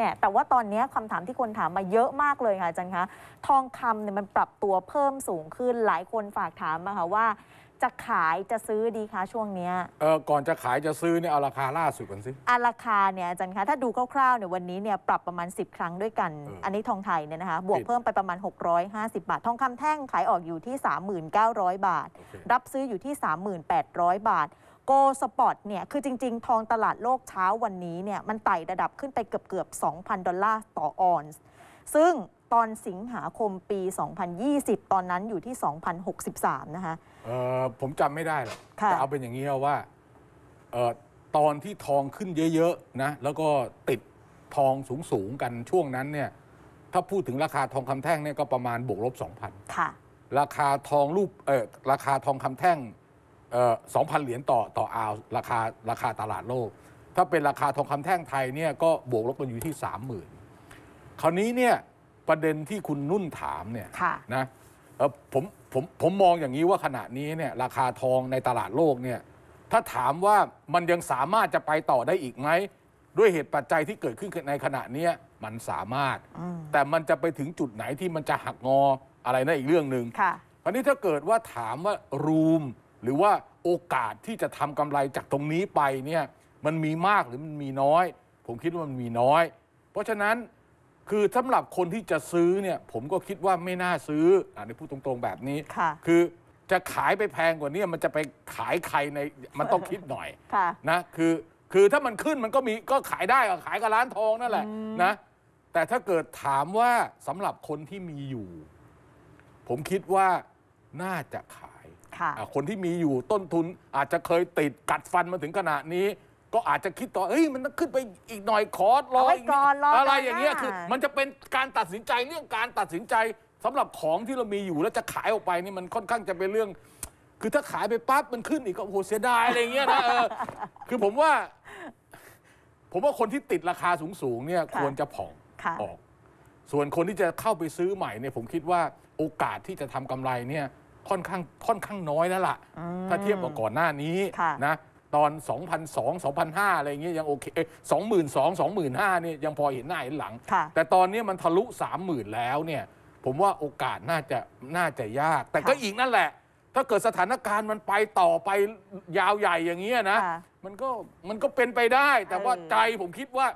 นี่ยแต่ว่าตอนนี้คำถามที่คนถามมาเยอะมากเลยค่ะอาจารย์คะทองคำเนี่ยมันปรับตัวเพิ่มสูงขึ้นหลายคนฝากถามมาค่ะว่า จะขายจะซื้อดีคะช่วงนี้เออก่อนจะขายจะซื้อเนี่ยเอาราคาล่าสุดก่อนสิอาราคาเนี่ยอาจารย์คะถ้าดูคร่าวๆเนี่ยวันนี้เนี่ยปรับประมาณ 10 ครั้งด้วยกันออันนี้ทองไทยเนี่ยนะคะบวกเพิ่มไปประมาณ 650 บาท ทองคำแท่งขายออกอยู่ที่ 39,000 บาท รับซื้ออยู่ที่ 38,000บาทโกสปอร์ตเนี่ยคือจริง ๆ ทองตลาดโลกเช้าวันนี้เนี่ยมันไต่ระดับขึ้นไปเกือบเกือบ 2,000 ดอลลาร์ต่อออนซ์ซึ่งตอนสิงหาคมปี 2020 ตอนนั้นอยู่ที่ 2,063 นะคะเออผมจำไม่ได้หรอกะแต่เอาเป็นอย่างนี้เอาว่าเออตอนที่ทองขึ้นเยอะๆนะแล้วก็ติดทองสูง ๆ กันช่วงนั้นเนี่ยถ้าพูดถึงราคาทองคำแท่งเนี่ยก็ประมาณบวกลบ 2,000ค่ะราคาทองรูปเออราคาทองคำแท่งสองพันเหรียญต่อต่ออาวราคาราคาตลาดโลก ถ้าเป็นราคาทองคำแท่งไทยเนี่ยก็บวกลบกันอยู่ที่สามหมื่นคราวนี้เนี่ยประเด็นที่คุณนุ่นถามเนี่ยนะผมผมผมมองอย่างนี้ว่าขณะนี้เนี่ยราคาทองในตลาดโลกเนี่ยถ้าถามว่ามันยังสามารถจะไปต่อได้อีกไหมด้วยเหตุปัจจัยที่เกิดขึ้นในขณะนี้มันสามารถแต่มันจะไปถึงจุดไหนที่มันจะหักงออะไรนะั่นอีกเรื่องหนึง่งคราวนี้ถ้าเกิดว่าถามว่ารูมหรือว่าโอกาสที่จะทำกำไรจากตรงนี้ไปเนี่ย มันมีมากหรือมันมีน้อย ผมคิดว่ามันมีน้อย เพราะฉะนั้นคือสำหรับคนที่จะซื้อเนี่ย ผมก็คิดว่าไม่น่าซื้ออในพูดตรงๆแบบนี้ คือจะขายไปแพงกว่านี้มันจะไปขายใครในมันต้องคิดหน่อยนะคือคือถ้ามันขึ้นมันก็มีก็ขายได้ก็ขายกับร้านทองนั่นแหละนะแต่ถ้าเกิดถามว่าสำหรับคนที่มีอยู่ ผมคิดว่าน่าจะขายค่ะคนที่มีอยู่ต้นทุนอาจจะเคยติดกัดฟันมาถึงขนาดนี้ ก็อาจจะคิดต่อเอ้ยมันต้องขึ้นไปอีกหน่อยคอร์สรออ้อีกอรออะไรอย่างเงี้ยคือมันจะเป็นการตัดสินใจเรื่องการตัดสินใจสำหรับของที่เรามีอยู่แล้วจะขายออกไปนี่มันค่อนข้างจะเป็นเรื่อง คือถ้าขายไปปั๊บมันขึ้นอีกก็โหเสียดายอะไรเงี้ยนะเออคือผมว่า ผมว่าคนที่ติดราคาสูงๆเนี่ยควรจะผ่องออก ส่วนคนที่จะเข้าไปซื้อใหม่เนี่ยผมคิดว่าโอกาสที่จะทำกำไรเนี่ยค่อนข้างค่อนข้างน้อยแล้วล่ะถ้าเทียบกับก่อนหน้านี้นะตอน 2002 2005อะไรอย่างเงี้ยยังโอเค22,000 25,000เนี่ยยังพอเห็นหน้าเห็นหลัง แต่ตอนนี้มันทะลุ 30,000 แล้วเนี่ยผมว่าโอกาสน่าจะน่าจะยาก แต่ก็อีกนั่นแหละ ถ้าเกิดสถานการณ์มันไปต่อไปยาวใหญ่อย่างเงี้ยนะมันก็มันก็เป็นไปได้ แต่ว่าใจผมคิดว่า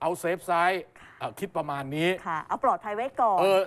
เอาเซฟไซด์คิดประมาณนี้เอาปลอดภัยไว้ก่อน